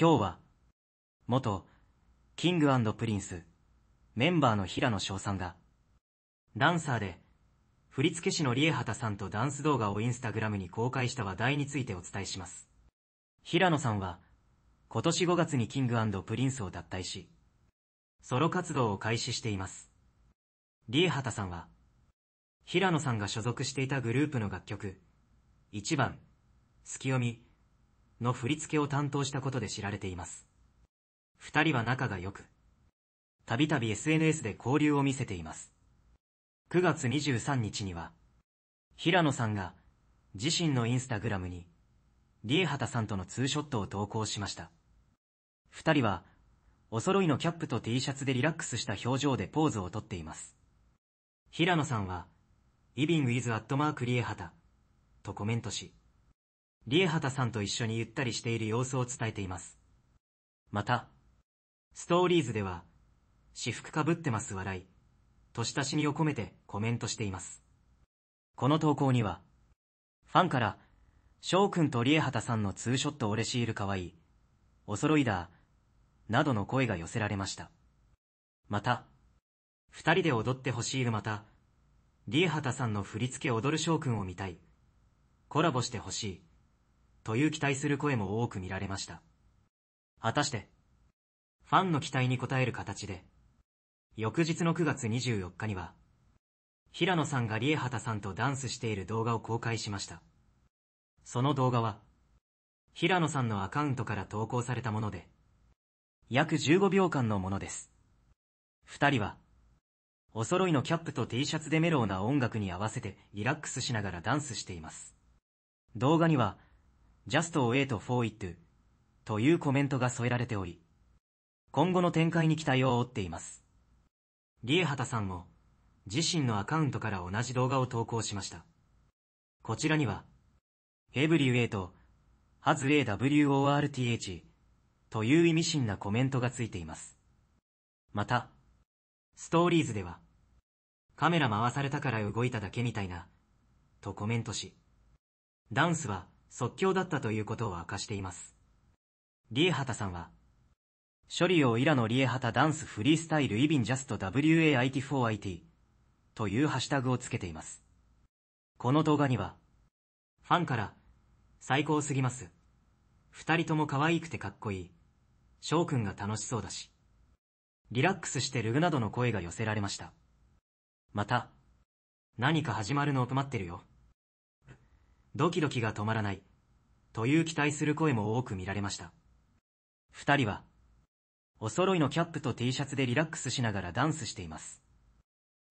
今日は、元、キングプリンス、メンバーの平野翔さんが、ダンサーで、振付師のリエハタさんとダンス動画をインスタグラムに公開した話題についてお伝えします。平野さんは、今年5月にキングプリンスを脱退し、ソロ活動を開始しています。リエハタさんは、平野さんが所属していたグループの楽曲、1番、月読み、の振り付けを担当したことで知られています。二人は仲が良く、たびたび SNS で交流を見せています。9月23日には、平野さんが自身のインスタグラムに、リエハタさんとのツーショットを投稿しました。二人は、お揃いのキャップと T シャツでリラックスした表情でポーズをとっています。平野さんは、イビングイズアットマークリエハタとコメントし、リエハタさんと一緒にゆったりしている様子を伝えています。また、ストーリーズでは、私服かぶってます笑い、と親しみを込めてコメントしています。この投稿には、ファンから、翔くんとリエハタさんのツーショット俺シールかわいい、お揃いだ、などの声が寄せられました。また、二人で踊ってほしいるまた、リエハタさんの振り付け踊る翔くんを見たい、コラボしてほしい、という期待する声も多く見られました。果たして、ファンの期待に応える形で、翌日の9月24日には、平野さんがリエハタさんとダンスしている動画を公開しました。その動画は、平野さんのアカウントから投稿されたもので、約15秒間のものです。二人は、お揃いのキャップと T シャツでメロウな音楽に合わせてリラックスしながらダンスしています。動画には、just wait for it というコメントが添えられており、今後の展開に期待を追っています。リエハタさんも、自身のアカウントから同じ動画を投稿しました。こちらには、e v e r y w e i g t has a worth という意味深なコメントがついています。また、ストーリーズでは、カメラ回されたから動いただけみたいな、とコメントし、ダンスは、即興だったということを明かしています。リエハタさんは、処理をイラのリエハタダンスフリースタイルイビンジャスト WAIT4IT というハッシュタグをつけています。この動画には、ファンから、最高すぎます。二人とも可愛くてかっこいい。翔くんが楽しそうだし。リラックスしてるぐなどの声が寄せられました。また、何か始まるのを待ってるよ。ドキドキが止まらない、という期待する声も多く見られました。二人は、お揃いのキャップと T シャツでリラックスしながらダンスしています。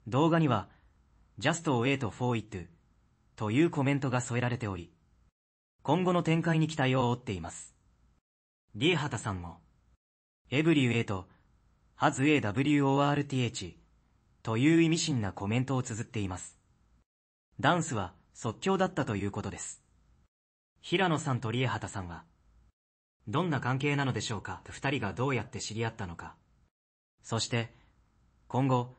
動画には、just wait for it というコメントが添えられており、今後の展開に期待を追っています。D 畑さんも、e v e r y w e i t has a worth という意味深なコメントを綴っています。ダンスは、即興だったということです。平野さんとリエハタさんは、どんな関係なのでしょうか二人がどうやって知り合ったのか。そして、今後、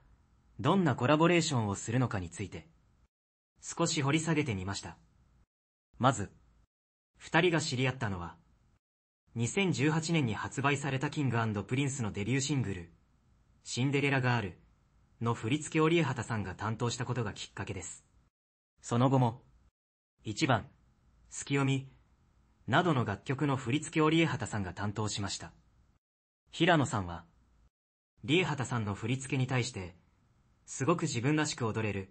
どんなコラボレーションをするのかについて、少し掘り下げてみました。まず、二人が知り合ったのは、2018年に発売されたキングプリンスのデビューシングル、シンデレラガールの振り付けをリエハタさんが担当したことがきっかけです。その後も、1番、月読み、などの楽曲の振り付けをリエハタさんが担当しました。平野さんは、リエハタさんの振り付けに対して、すごく自分らしく踊れる、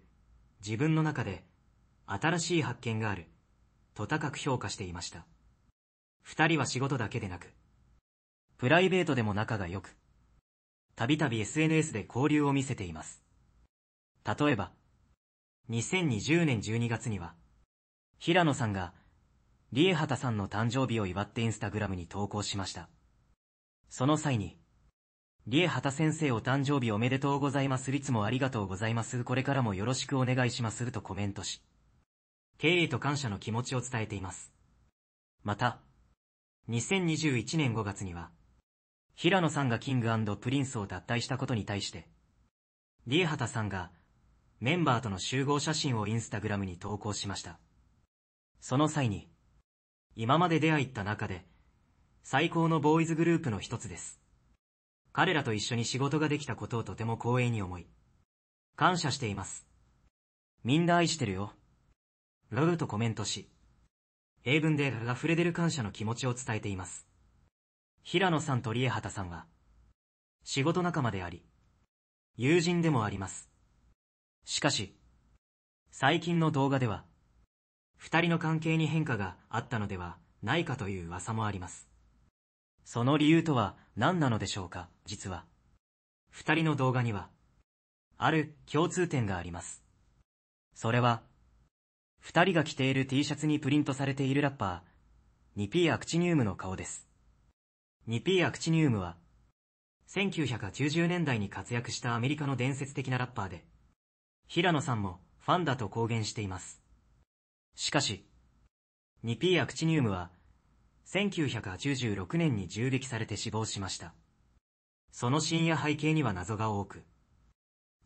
自分の中で、新しい発見がある、と高く評価していました。二人は仕事だけでなく、プライベートでも仲が良く、たびたび SNS で交流を見せています。例えば、2020年12月には、平野さんが、リエハタさんの誕生日を祝ってインスタグラムに投稿しました。その際に、リエハタ先生お誕生日おめでとうございますいつもありがとうございますこれからもよろしくお願いしますとコメントし、敬意と感謝の気持ちを伝えています。また、2021年5月には、平野さんがキングプリンスを脱退したことに対して、リエハタさんが、メンバーとの集合写真をインスタグラムに投稿しました。その際に、今まで出会った中で、最高のボーイズグループの一つです。彼らと一緒に仕事ができたことをとても光栄に思い、感謝しています。みんな愛してるよ。ログとコメントし、英文で溢れ出る感謝の気持ちを伝えています。平野さんとリエハタさんは、仕事仲間であり、友人でもあります。しかし、最近の動画では、二人の関係に変化があったのではないかという噂もあります。その理由とは何なのでしょうか、実は。二人の動画には、ある共通点があります。それは、二人が着ている T シャツにプリントされているラッパー、2P アクチニウムの顔です。2P アクチニウムは、1990年代に活躍したアメリカの伝説的なラッパーで、平野さんもファンだと公言しています。しかし、ニピーアクチニウムは、1986年に銃撃されて死亡しました。その深夜背景には謎が多く、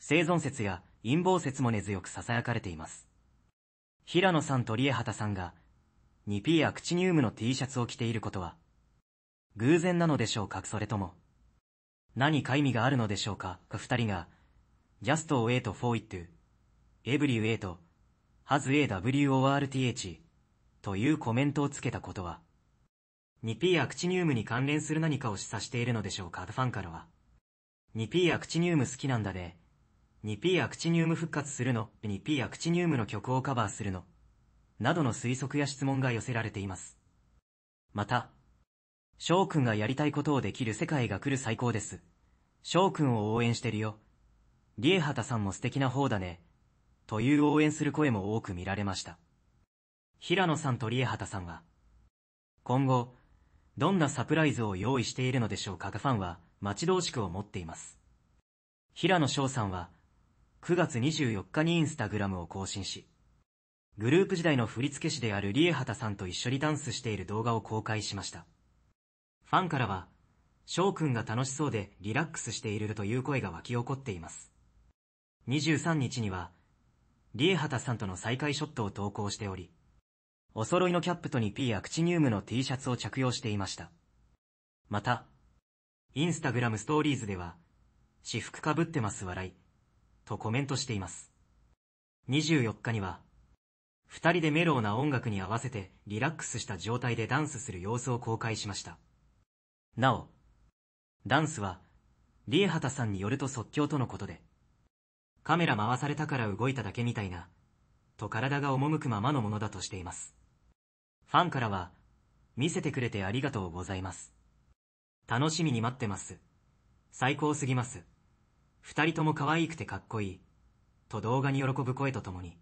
生存説や陰謀説も根強く囁かれています。平野さんとリエハタさんが、ニピーアクチニウムの T シャツを着ていることは、偶然なのでしょうかそれとも、何か意味があるのでしょうか二人が just wait for it, everywait, has a worth というコメントをつけたことは、2P アクチニウムに関連する何かを示唆しているのでしょうかファンからは。2P アクチニウム好きなんだで、2P アクチニウム復活するの ?2P アクチニウムの曲をカバーするのなどの推測や質問が寄せられています。また、翔くんがやりたいことをできる世界が来る最高です。翔くんを応援してるよ。リエハタさんも素敵な方だね、という応援する声も多く見られました。平野さんとリエハタさんは、今後、どんなサプライズを用意しているのでしょうかファンは待ち遠しく思っています。平野翔さんは、9月24日にインスタグラムを更新し、グループ時代の振付師であるリエハタさんと一緒にダンスしている動画を公開しました。ファンからは、翔くんが楽しそうでリラックスしているという声が湧き起こっています。23日には、リエハタさんとの再会ショットを投稿しており、お揃いのキャップとに P アクチニウムの T シャツを着用していました。また、インスタグラムストーリーズでは、私服かぶってます笑い、とコメントしています。24日には、二人でメローな音楽に合わせてリラックスした状態でダンスする様子を公開しました。なお、ダンスは、リエハタさんによると即興とのことで、カメラ回されたから動いただけみたいな、と体が赴くままのものだとしています。ファンからは、見せてくれてありがとうございます。楽しみに待ってます。最高すぎます。二人とも可愛くてかっこいい。と動画に喜ぶ声とともに、